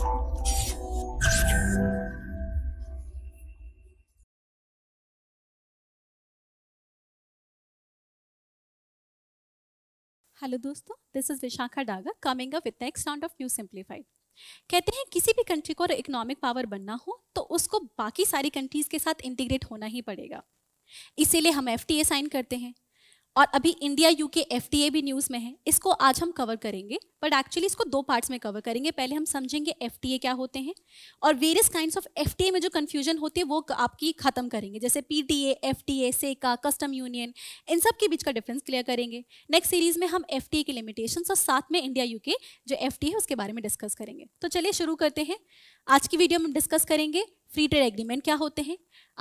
Hello दोस्तों this is Vishakha Daga coming up with next round of you simplified कहते हैं किसी भी कंट्री को इकोनॉमिक पावर बनना हो तो उसको बाकी सारी कंट्रीज के साथ इंटीग्रेट होना ही पड़ेगा इसीलिए हम एफ साइन करते हैं और अभी इंडिया यूके एफ भी न्यूज़ में है इसको आज हम कवर करेंगे बट एक्चुअली इसको दो पार्ट्स में कवर करेंगे पहले हम समझेंगे एफ क्या होते हैं और वेरियस काइंड ऑफ एफ में जो कन्फ्यूजन होती है वो आपकी ख़त्म करेंगे जैसे P T A F T A CECA custom union इन सब के बीच का डिफरेंस क्लियर करेंगे नेक्स्ट सीरीज़ में हम एफ के लिमिटेशन और साथ में इंडिया यूके जो एफ है उसके बारे में डिस्कस करेंगे तो चलिए शुरू करते हैं आज की वीडियो में हम डिस्कस करेंगे फ्री ट्रेड एग्रीमेंट क्या होते हैं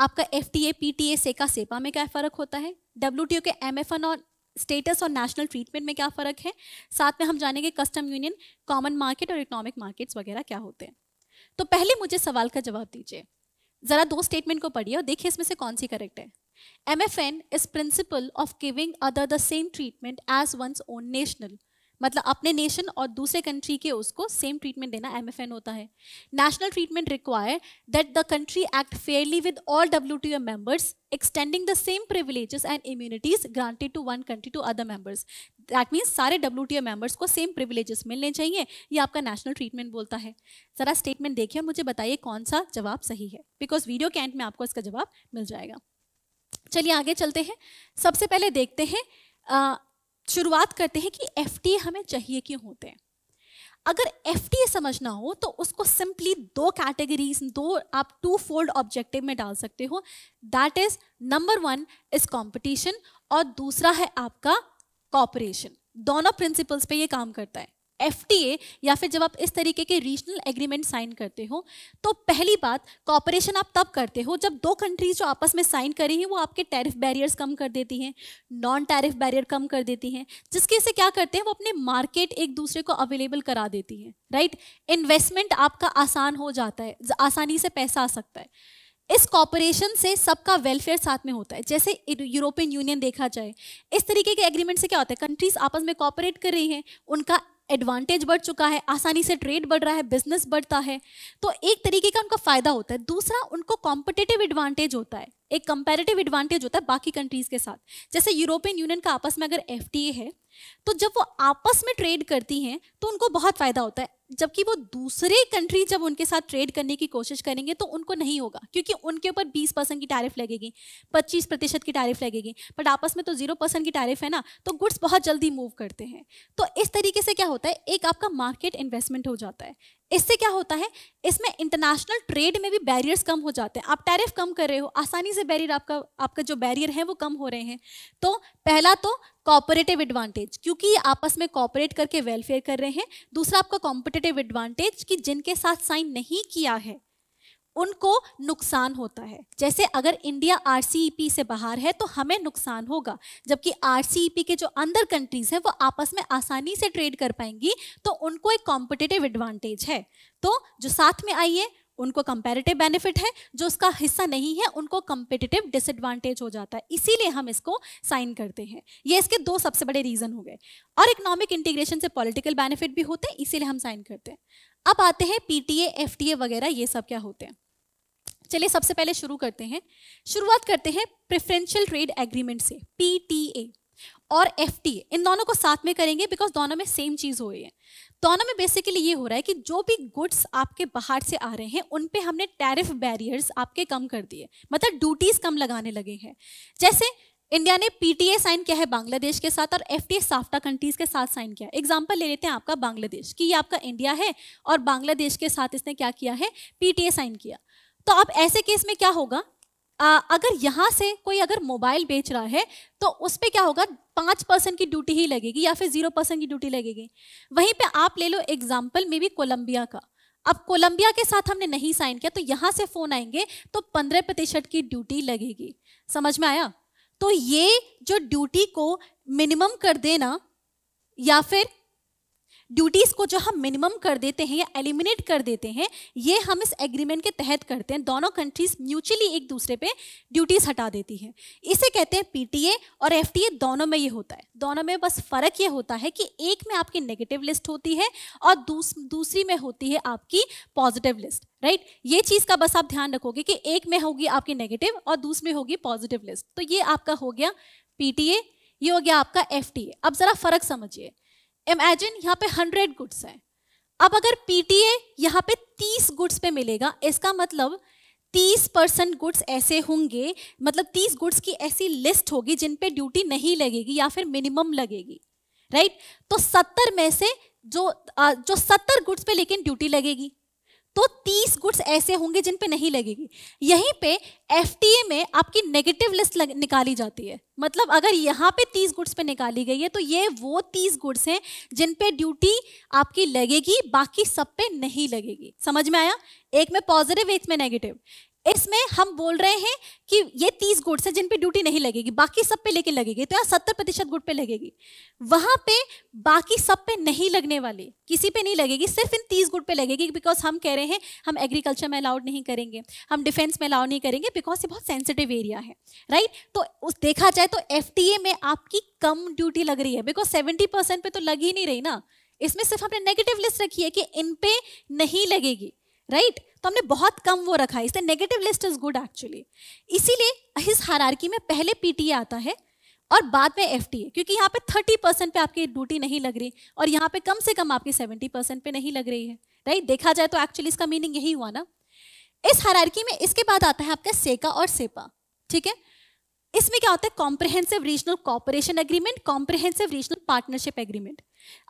आपका F T A P T A CECA CEPA में क्या फ़र्क होता है डब्ल्यू के एम एफ एन और स्टेटस और नेशनल ट्रीटमेंट में क्या फ़र्क है साथ में हम जानेंगे कस्टम यूनियन कॉमन मार्केट और इकोनॉमिक मार्केट्स वगैरह क्या होते हैं तो पहले मुझे सवाल का जवाब दीजिए ज़रा दो स्टेटमेंट को पढ़िए और देखिए इसमें से कौन सी करेक्ट है M F N is principle of giving other the same treatment as one's own national मतलब अपने नेशन और दूसरे कंट्री के उसको सेम ट्रीटमेंट देना एम होता है national treatment require that the country act fairly with all W T members extending the same privileges and immunities granted to one country to other members that means सारे W T को same privileges मिलने चाहिए ये आपका national treatment बोलता है ज़रा statement देखिए और मुझे बताइए कौन सा जवाब सही है बिकॉज वीडियो कैंट में आपको इसका जवाब मिल जाएगा चलिए आगे चलते हैं सबसे पहले देखते हैं शुरुआत करते हैं कि एफ हमें चाहिए क्यों होते हैं अगर एफ समझना हो तो उसको सिंपली दो कैटेगरीज दो आप टू फोल्ड ऑब्जेक्टिव में डाल सकते हो that is number one is competition और दूसरा है आपका कॉपरेशन दोनों प्रिंसिपल्स पे ये काम करता है एफ या फिर जब आप इस तरीके के रीजनल एग्रीमेंट साइन करते हो तो पहली बात कॉपरेशन आप तब करते हो जब दो कंट्रीज जो आपस में साइन करी हैं वो आपके टैरिफ बैरियर्स कम कर देती हैं नॉन टैरिफ बैरियर कम कर देती हैं जिसके से क्या करते हैं वो अपने मार्केट एक दूसरे को अवेलेबल करा देती हैं राइट इन्वेस्टमेंट आपका आसान हो जाता है आसानी से पैसा आ सकता है इस कॉपरेशन से सबका वेलफेयर साथ में होता है जैसे यूरोपियन यूनियन देखा जाए इस तरीके के एग्रीमेंट से क्या होता है कंट्रीज आपस में कॉपरेट कर रही हैं उनका एडवांटेज बढ़ चुका है आसानी से ट्रेड बढ़ रहा है बिजनेस बढ़ता है तो एक तरीके का उनका फ़ायदा होता है दूसरा उनको कॉम्पिटेटिव एडवांटेज होता है एक कंपेरेटिव एडवांटेज होता है बाकी कंट्रीज़ के साथ जैसे यूरोपियन यूनियन का आपस में अगर एफ है तो जब वो आपस में ट्रेड करती हैं तो उनको बहुत फ़ायदा होता है जबकि वो दूसरे कंट्री जब उनके साथ ट्रेड करने की कोशिश करेंगे तो उनको नहीं होगा क्योंकि उनके ऊपर 20 परसेंट की टैरिफ लगेगी 25 प्रतिशत की टैरिफ लगेगी बट आपस में तो जीरो परसेंट की टैरिफ है ना तो गुड्स बहुत जल्दी मूव करते हैं तो इस तरीके से क्या होता है एक आपका मार्केट इन्वेस्टमेंट हो जाता है इससे क्या होता है इसमें इंटरनेशनल ट्रेड में भी बैरियर्स कम हो जाते हैं आप टैरिफ कम कर रहे हो आसानी से बैरियर आपका आपका जो बैरियर है वो कम हो रहे हैं तो पहला तो कॉपरेटिव एडवांटेज क्योंकि आपस में कॉपरेट करके वेलफेयर कर रहे हैं दूसरा आपका कॉम्पिटेटिव एडवांटेज कि जिनके साथ साइन नहीं किया है उनको नुकसान होता है जैसे अगर इंडिया आर e से बाहर है तो हमें नुकसान होगा जबकि आर e के जो अंदर कंट्रीज हैं वो आपस में आसानी से ट्रेड कर पाएंगी तो उनको एक कॉम्पिटेटिव एडवांटेज है तो जो साथ में आई है उनको कंपेरेटिव बेनिफिट है जो उसका हिस्सा नहीं है उनको कंपेटिटिव डिसएडवांटेज हो जाता है इसीलिए हम इसको साइन करते हैं ये इसके दो सबसे बड़े रीज़न हो गए और इकोनॉमिक इंटीग्रेशन से पॉलिटिकल बेनिफिट भी होते हैं इसीलिए हम साइन करते हैं अब आते हैं पीटीए एफटीए वगैरह ये सब क्या होते हैं चलिए सबसे पहले शुरू करते हैं शुरुआत करते हैं प्रेफरेंशियल ट्रेड एग्रीमेंट से पी और एफ इन दोनों को साथ में करेंगे बिकॉज दोनों में सेम चीज़ हो रही है दोनों में बेसिकली ये हो रहा है कि जो भी गुड्स आपके बाहर से आ रहे हैं उन पे हमने टैरिफ बैरियर्स आपके कम कर दिए मतलब ड्यूटीज कम लगाने लगे हैं जैसे इंडिया ने पीटीए साइन किया है बांग्लादेश के साथ और एफ टी साफ्टा कंट्रीज के साथ साइन किया एग्जाम्पल ले लेते हैं आपका बांग्लादेश कि ये आपका इंडिया है और बांग्लादेश के साथ इसने क्या किया है पीटीए साइन किया तो अब ऐसे केस में क्या होगा आ, अगर यहाँ से कोई अगर मोबाइल बेच रहा है तो उस पर क्या होगा पाँच परसेंट की ड्यूटी ही लगेगी या फिर जीरो परसेंट की ड्यूटी लगेगी वहीं पे आप ले लो एग्जाम्पल मे बी कोलंबिया का अब कोलंबिया के साथ हमने नहीं साइन किया तो यहाँ से फ़ोन आएंगे तो पंद्रह प्रतिशत की ड्यूटी लगेगी समझ में आया तो ये जो ड्यूटी को मिनिमम कर देना या फिर ड्यूटीज़ को जो हम मिनिमम कर देते हैं या एलिमिनेट कर देते हैं ये हम इस एग्रीमेंट के तहत करते हैं दोनों कंट्रीज़ म्यूचुअली एक दूसरे पे ड्यूटीज़ हटा देती हैं इसे कहते हैं पीटीए और एफटीए दोनों में ये होता है दोनों में बस फ़र्क ये होता है कि एक में आपकी नेगेटिव लिस्ट होती है और दूस, दूसरी में होती है आपकी पॉजिटिव लिस्ट राइट right? ये चीज़ का बस आप ध्यान रखोगे कि एक में होगी आपकी नेगेटिव और दूसरी में होगी पॉजिटिव लिस्ट तो ये आपका हो गया पीटीए ये हो गया आपका एफटीए अब ज़रा फ़र्क समझिए इमेजिन यहाँ पे हंड्रेड गुड्स हैं अब अगर पीटीए यहाँ पे तीस गुड्स पे मिलेगा इसका मतलब तीस परसेंट गुड्स ऐसे होंगे मतलब तीस गुड्स की ऐसी लिस्ट होगी जिन पे ड्यूटी नहीं लगेगी या फिर मिनिमम लगेगी राइट तो सत्तर में से जो जो सत्तर गुड्स पे लेकिन ड्यूटी लगेगी तो 30 गुड्स ऐसे होंगे जिन पे नहीं लगेगी यहीं पे एफ में आपकी नेगेटिव लिस्ट निकाली जाती है मतलब अगर यहाँ पे 30 गुड्स पे निकाली गई है तो ये वो 30 गुड्स हैं जिन पे ड्यूटी आपकी लगेगी बाकी सब पे नहीं लगेगी समझ में आया एक में पॉजिटिव एक में नेगेटिव इसमें हम बोल रहे हैं कि ये तीस गुड्स हैं जिन पे ड्यूटी नहीं लगेगी बाकी सब पे लेके लगेगी तो यहाँ सत्तर प्रतिशत गुड पे लगेगी वहाँ पे बाकी सब पे नहीं लगने वाले किसी पे नहीं लगेगी सिर्फ इन तीस गुड पे लगेगी बिकॉज हम कह रहे हैं हम एग्रीकल्चर में अलाउड नहीं करेंगे हम डिफेंस में अलाउड नहीं करेंगे बिकॉज ये बहुत सेंसिटिव एरिया है राइट तो उस देखा जाए तो एफ में आपकी कम ड्यूटी लग रही है बिकॉज सेवेंटी पे तो लग ही नहीं रही ना इसमें सिर्फ हमने नेगेटिव लिस्ट रखी है कि इन पे नहीं लगेगी राइट तो हमने बहुत कम वो रखा है इसलिए negative list is good actually इसीलिए इस हारारकी में पहले पीटीए आता है और बाद में एफ क्योंकि यहाँ पे 30 परसेंट पे आपकी ड्यूटी नहीं लग रही और यहाँ पे कम से कम आपकी 70 परसेंट पे नहीं लग रही है राइट देखा जाए तो एक्चुअली इसका मीनिंग यही हुआ ना इस हरारकी में इसके बाद आता है आपका सेका और सेपा ठीक है इसमें क्या होता है comprehensive regional cooperation agreement comprehensive regional partnership agreement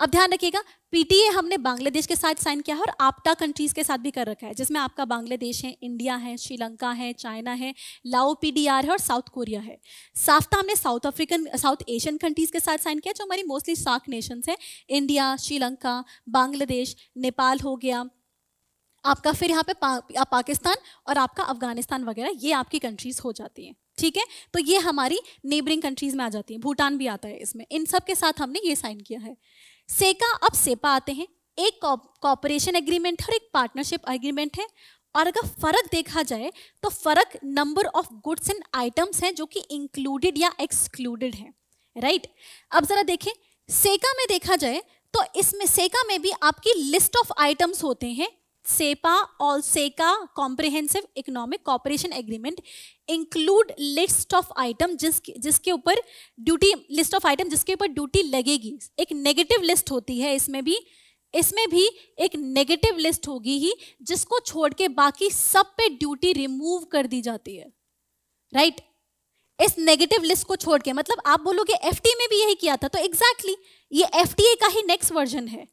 अब ध्यान रखिएगा पीटीए हमने बांग्लादेश के साथ साइन किया है और आपटा कंट्रीज के साथ भी कर रखा है जिसमें आपका बांग्लादेश है इंडिया है श्रीलंका है चाइना है लाओ पीडीआर है और साउथ कोरिया है साफ्ता हमने South African South Asian countries के साथ साइन किया जो हमारी मोस्टली साक नेशन है इंडिया श्रीलंका बांग्लादेश नेपाल हो गया आपका फिर यहाँ पे पा, पाकिस्तान और आपका अफगानिस्तान वगैरह ये आपकी कंट्रीज हो जाती हैं ठीक है तो ये हमारी नेबरिंग कंट्रीज में आ जाती है भूटान भी आता है इसमें इन सब के साथ हमने ये साइन किया है सेका अब सेपा आते हैं एक कॉपरेशन एग्रीमेंट और एक पार्टनरशिप एग्रीमेंट है और अगर फ़र्क देखा जाए तो फ़र्क number of goods and items हैं जो कि इंक्लूडेड या एक्सक्लूडेड हैं राइट अब ज़रा देखें सेका में देखा जाए तो इसमें सेका में भी आपकी लिस्ट ऑफ आइटम्स होते हैं SEPA or SECA comprehensive economic cooperation agreement include list of item जिस जिसके ऊपर duty list of item जिसके ऊपर duty लगेगी एक negative list होती है इसमें भी इसमें भी एक नेगेटिव लिस्ट होगी ही जिसको छोड़ के बाकी सब पे ड्यूटी रिमूव कर दी जाती है राइट right? इस नेगेटिव लिस्ट को छोड़ के मतलब आप बोलोगे एफ में भी यही किया था तो एग्जैक्टली exactly, ये एफ का ही नेक्स्ट वर्जन है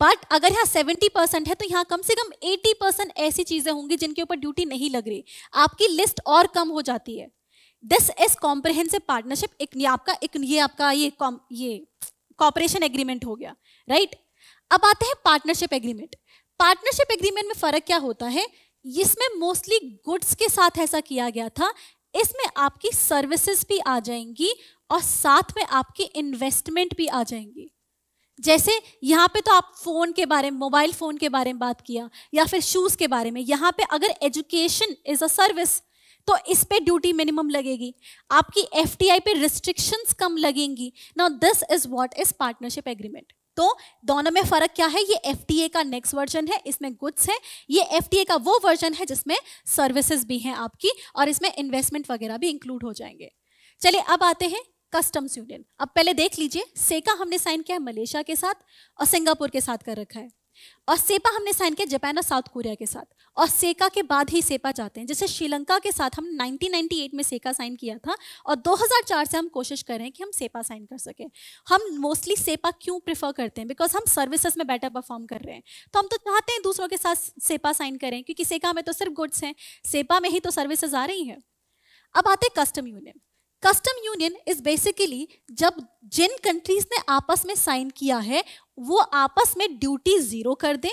बट अगर यहाँ सेवेंटी परसेंट है तो यहाँ कम से कम एटी परसेंट ऐसी चीज़ें होंगी जिनके ऊपर ड्यूटी नहीं लग रही आपकी लिस्ट और कम हो जाती है दिस इज कॉम्प्रिहेंसिव पार्टनरशिप एक ये आपका एक ये आपका ये कॉम ये कॉपरेशन एग्रीमेंट हो गया राइट अब आते हैं पार्टनरशिप एग्रीमेंट पार्टनरशिप एग्रीमेंट में फ़र्क क्या होता है इसमें मोस्टली गुड्स के साथ ऐसा किया गया था इसमें आपकी सर्विसेज भी आ जाएंगी और साथ में आपकी इन्वेस्टमेंट भी आ जाएंगी जैसे यहाँ पे तो आप फ़ोन के बारे में मोबाइल फ़ोन के बारे में बात किया या फिर शूज़ के बारे में यहाँ पे अगर एजुकेशन इज़ अ सर्विस तो इस पे ड्यूटी मिनिमम लगेगी आपकी एफ पे रिस्ट्रिक्शंस कम लगेंगी now this is what is partnership agreement तो दोनों में फ़र्क क्या है ये एफ का नेक्स्ट वर्जन है इसमें गुड्स है ये एफ का वो वर्जन है जिसमें सर्विसेज भी हैं आपकी और इसमें इन्वेस्टमेंट वगैरह भी इंक्लूड हो जाएंगे चलिए अब आते हैं कस्टम्स यूनियन अब पहले देख लीजिए सेका हमने साइन किया है मलेशिया के साथ और सिंगापुर के साथ कर रखा है और सेपा हमने साइन किया जापान और साउथ कोरिया के साथ और सेका के बाद ही सेपा जाते हैं जैसे श्रीलंका के साथ हम 1998 में सेका साइन किया था और 2004 से हम कोशिश कर रहे हैं कि हम सेपा साइन कर सकें हम मोस्टली सेपा क्यों प्रेफर करते हैं बिकॉज हम सर्विसेज में बेटर परफॉर्म कर रहे हैं तो हम तो चाहते हैं दूसरों के साथ सेपा साइन करें क्योंकि सेका में तो सिर्फ गुड्स हैं सेपा में ही तो सर्विसेज आ रही हैं अब आते custom union custom union is basically जब जिन कंट्रीज ने आपस में साइन किया है वो आपस में ड्यूटी जीरो कर दें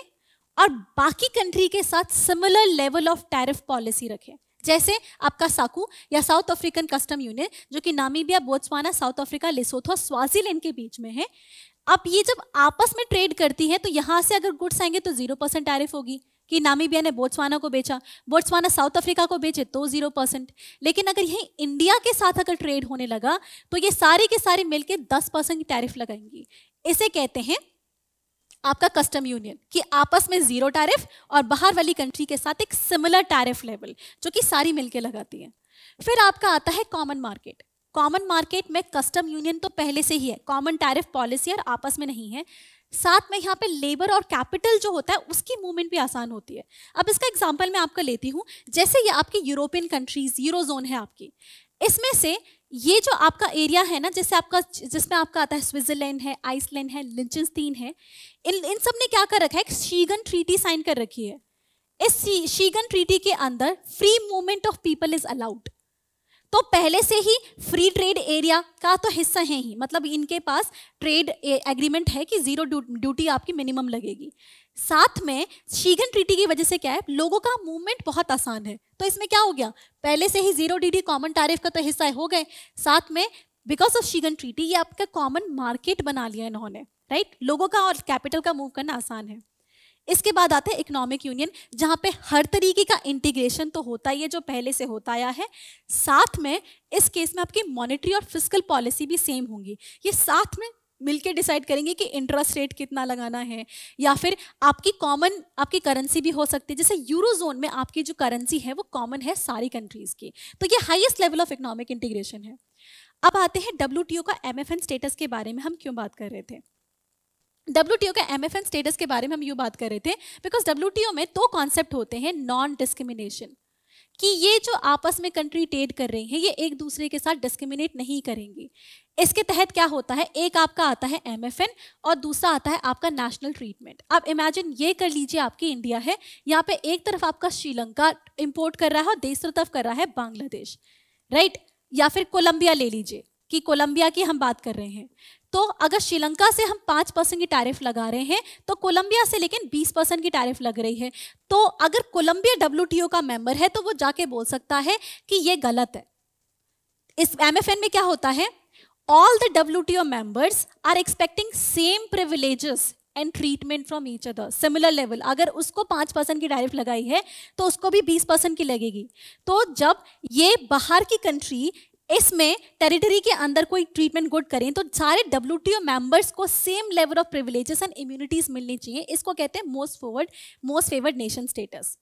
और बाकी कंट्री के साथ similar level of tariff policy रखें जैसे आपका साकू या साउथ अफ्रीकन कस्टम यूनियन जो कि Namibia Botswana South Africa Lesotho Swaziland के बीच में है अब ये जब आपस में ट्रेड करती है तो यहाँ से अगर गुड्स आएंगे तो जीरो परसेंट टैरिफ होगी कि नामीबिया ने बोट्सवाना को बेचा बोट्सवाना साउथ अफ्रीका को बेचे तो जीरो परसेंट लेकिन अगर यही इंडिया के साथ अगर ट्रेड होने लगा तो ये सारे के सारे मिलके दस परसेंट की टैरिफ लगाएंगी इसे कहते हैं आपका कस्टम यूनियन कि आपस में जीरो टैरिफ और बाहर वाली कंट्री के साथ एक सिमिलर टैरिफ लेवल जो कि सारी मिलकर लगाती है फिर आपका आता है कॉमन मार्केट कॉमन मार्केट में कस्टम यूनियन तो पहले से ही है कॉमन टैरिफ पॉलिसी और आपस में नहीं है साथ में यहाँ पे लेबर और कैपिटल जो होता है उसकी मूवमेंट भी आसान होती है अब इसका एग्जाम्पल मैं आपका लेती हूँ जैसे ये आपकी यूरोपियन कंट्रीज यूरो जोन है आपकी इसमें से ये जो आपका एरिया है ना जैसे आपका जिसमें आपका आता है स्विट्जरलैंड है आइसलैंड है लिंचस्तीन है इन इन सब ने क्या कर रखा है एक शीगन ट्रीटी साइन कर रखी है इस शीगन ट्रीटी के अंदर free movement of people is allowed तो पहले से ही फ्री ट्रेड एरिया का तो हिस्सा है ही मतलब इनके पास ट्रेड एग्रीमेंट है कि जीरो ड्यूटी आपकी मिनिमम लगेगी साथ में शीघन ट्रीटी की वजह से क्या है लोगों का मूवमेंट बहुत आसान है तो इसमें क्या हो गया पहले से ही जीरो डी कॉमन तारीफ का तो हिस्सा हो गए साथ में बिकॉज ऑफ शीगन ट्रीटी ये आपका कॉमन मार्केट बना लिया इन्होंने राइट लोगों का और कैपिटल का मूव करना आसान है इसके बाद आता है इकोनॉमिक यूनियन जहाँ पे हर तरीके का इंटीग्रेशन तो होता ही है जो पहले से होता आया है साथ में इस केस में आपकी मॉनेटरी और फिजिकल पॉलिसी भी सेम होंगी ये साथ में मिलके डिसाइड करेंगे कि इंटरेस्ट रेट कितना लगाना है या फिर आपकी कॉमन आपकी करेंसी भी हो सकती है जैसे यूरो जोन में आपकी जो करेंसी है वो कॉमन है सारी कंट्रीज़ की तो ये highest level of economic integration है अब आते हैं डब्ल्यू का एम स्टेटस के बारे में हम क्यों बात कर रहे थे डब्ल्यू टी ओ के एम स्टेटस के बारे में हम यूँ बात कर रहे थे बिकॉज डब्ल्यू में दो कॉन्सेप्ट होते हैं नॉन डिस्क्रिमिनेशन कि ये जो आपस में कंट्री ट्रेड कर रही हैं ये एक दूसरे के साथ डिस्क्रिमिनेट नहीं करेंगी इसके तहत क्या होता है एक आपका आता है एम और दूसरा आता है आपका नेशनल ट्रीटमेंट आप इमेजिन ये कर लीजिए आपकी इंडिया है यहाँ पे एक तरफ आपका श्रीलंका इम्पोर्ट कर रहा है और दूसरी तरफ कर रहा है बांग्लादेश राइट या फिर कोलंबिया ले लीजिए कि कोलंबिया की हम बात कर रहे हैं तो अगर श्रीलंका से हम पाँच परसेंट की टैरिफ लगा रहे हैं तो कोलंबिया से लेकिन बीस परसेंट की टैरिफ लग रही है तो अगर कोलंबिया डब्ल्यू का मेंबर है तो वो जाके बोल सकता है कि ये गलत है इस एम में क्या होता है all the W T O members are expecting same privilege and treatment from each other similar level अगर उसको पांच परसेंट की टैरिफ लगाई है तो उसको भी बीस परसेंट की लगेगी तो जब ये बाहर की कंट्री इसमें टेरिटरी के अंदर कोई ट्रीटमेंट गुड करें तो सारे डब्ल्यू टी ओ मेम्बर्स को same level of privileges and immunities मिलनी चाहिए इसको कहते हैं most favoured most favoured nation status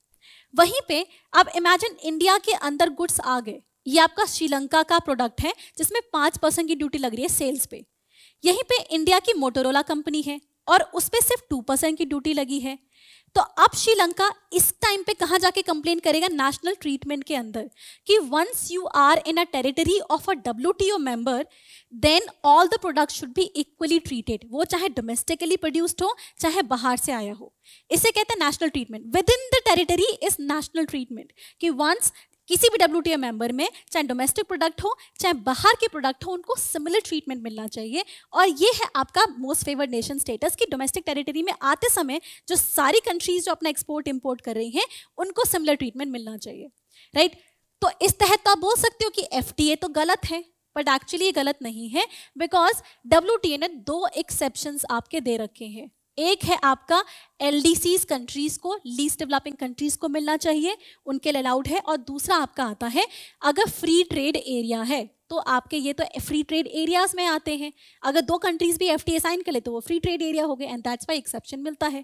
वहीं पे अब इमेजिन इंडिया के अंदर गुड्स आ गए ये आपका श्रीलंका का प्रोडक्ट है जिसमें पाँच परसेंट की ड्यूटी लग रही है सेल्स पे यहीं पे इंडिया की मोटोरोला कंपनी है और उस पर सिर्फ टू परसेंट की ड्यूटी लगी है तो अब श्रीलंका इस टाइम पे कहाँ जाके कंप्लेन करेगा नेशनल ट्रीटमेंट के अंदर कि once you are in a territory of a W T O member then all the product should be equally treated वो चाहे डोमेस्टिकली प्रोड्यूस्ड हो चाहे बाहर से आया हो इसे कहते हैं national treatment within the territory is national treatment कि वंस किसी भी डब्ल्यू टी मेंबर में चाहे डोमेस्टिक प्रोडक्ट हो चाहे बाहर के प्रोडक्ट हो उनको सिमिलर ट्रीटमेंट मिलना चाहिए और ये है आपका मोस्ट फेवर्ड नेशन स्टेटस कि डोमेस्टिक टेरिटरी में आते समय जो सारी कंट्रीज जो अपना एक्सपोर्ट इम्पोर्ट कर रही हैं उनको सिमिलर ट्रीटमेंट मिलना चाहिए राइट right? तो इस तहत तो आप बोल सकते हो कि एफ तो गलत है बट एक्चुअली ये गलत नहीं है बिकॉज डब्ल्यू ने दो एक्सेप्शन आपके दे रखे हैं एक है आपका एल कंट्रीज को लीस्ट डेवलपिंग कंट्रीज को मिलना चाहिए उनके लिए अलाउड है और दूसरा आपका आता है अगर फ्री ट्रेड एरिया है तो आपके ये तो फ्री ट्रेड एरियाज में आते हैं अगर दो कंट्रीज भी एफ टी साइन कर ले तो वो फ्री ट्रेड एरिया हो गए एंड दैट्स वाई एक्सेप्शन मिलता है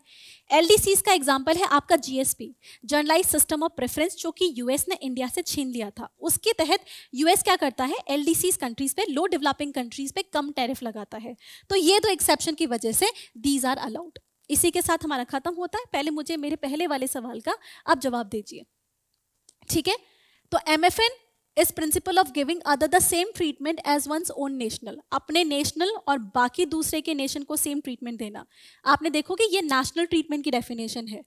एल का एग्जाम्पल है आपका G S P generalised system of preference जो कि यूएस ने इंडिया से छीन लिया था उसके तहत यूएस क्या करता है एल कंट्रीज पे लो डेवलपिंग कंट्रीज पे कम टैरिफ लगाता है तो ये दो तो एक्सेप्शन की वजह से दीज आर अलाउड इसी के साथ हमारा खत्म होता है पहले मुझे मेरे पहले वाले सवाल का आप जवाब दीजिए ठीक है तो M F N is principle of giving other the same treatment as one's own national अपने नेशनल और बाकी दूसरे के नेशन को सेम ट्रीटमेंट देना आपने देखोगे ये नेशनल ट्रीटमेंट की डेफिनेशन है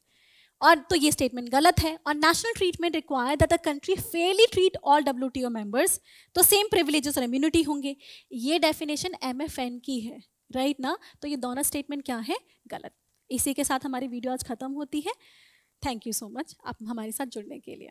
और तो ये स्टेटमेंट गलत है और national treatment require that the country fairly treat all W T O members तो सेम प्रिविलेजेस और इम्यूनिटी होंगे ये डेफिनेशन एम एफ एन की है राइट ना तो ये दोनों स्टेटमेंट क्या है गलत इसी के साथ हमारी वीडियो आज ख़त्म होती है थैंक यू सो मच आप हमारे साथ जुड़ने के लिए